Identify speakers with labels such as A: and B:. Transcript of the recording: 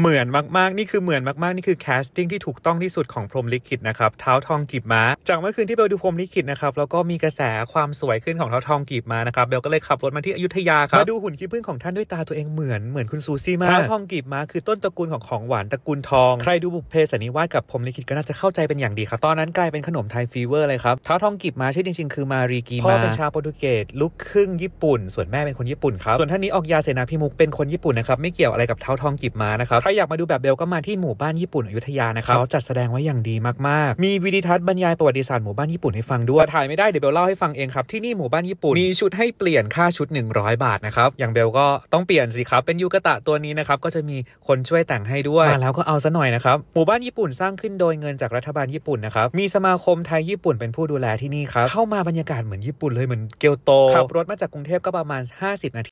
A: เหมือนมากๆนี่คือเหมือนมากๆนี่คือแคสติ้งที่ถูกต้องที่สุดของพรมลิขิตนะครับเท้าทองกีบม้าจากเมื่อคืนที่เบลดูพรมลิขิตนะครับแล้วก็มีกระแสความสวยขึ้นของเท้าทองกีบม้านะครับเบลก็เลยขับรถมาที่อยุธยาครับมาดูหุ่นขี้ผึ้งของท่านด้วยตาตัวเองเหมือนเหมือนคุณซูซี่มากเท้าทองกีบม้าคือต้นตระกูลของของหวานตระกูลทองใครดูบุพเพสันนิวาสกับพรมลิขิตก็น่าจะเข้าใจเป็นอย่างดีครับตอนนั้นกลายเป็นขนมไทยฟีเวอร์เลยครับเท้าทองกีบม้าชื่อจริงๆคือมารีกีมาพ่อเป็นชาวโปรตุเกสลูกครึ่งญี่ปุ่น ส่วนแม่เป็นคนญี่ปุ่นครับส่วนท่านนี้ออกยาเสนาพิมุกเป็นคนญี่ปุ่นนะครับไม่เกี่ยวอะไรกับเท้าทองกีบม้านะครับใครอยากมาดูแบบเบลก็มาที่หมู่บ้านญี่ปุ่นอยุธยานะครับเขาจัดแสดงไว้อย่างดีมาก ๆ มีวิดีทัศน์บรรยายประวัติศาสตร์หมู่บ้านญี่ปุ่นให้ฟังด้วยถ่ายไม่ได้เดี๋ยวเบลเล่าให้ฟังเองครับที่นี่หมู่บ้านญี่ปุ่นมีชุดให้เปลี่ยนค่าชุด 100 บาทนะครับอย่างเบลก็ต้องเปลี่ยนสิครับเป็นยูกะตะตัวนี้นะครับก็จะมีคนช่วยแต่งให้ด้วยมาแล้วก็เอาซะหน่อยนะครับหมู่บ้านญี่ปุ่นสร้างขึ้นโดยเงินจากรัฐบาลญี่ปุ่นนะครับมีสมาคมไทยญี่ปุ่นเป็นผู้ดูแลที่นี่ครับเข้ามาบรรยากาศเหมือนญี่ปุ่นเลยเหมือนเกียวโตขับรถมาจากกรุงเทพก็ประมาณ 50นา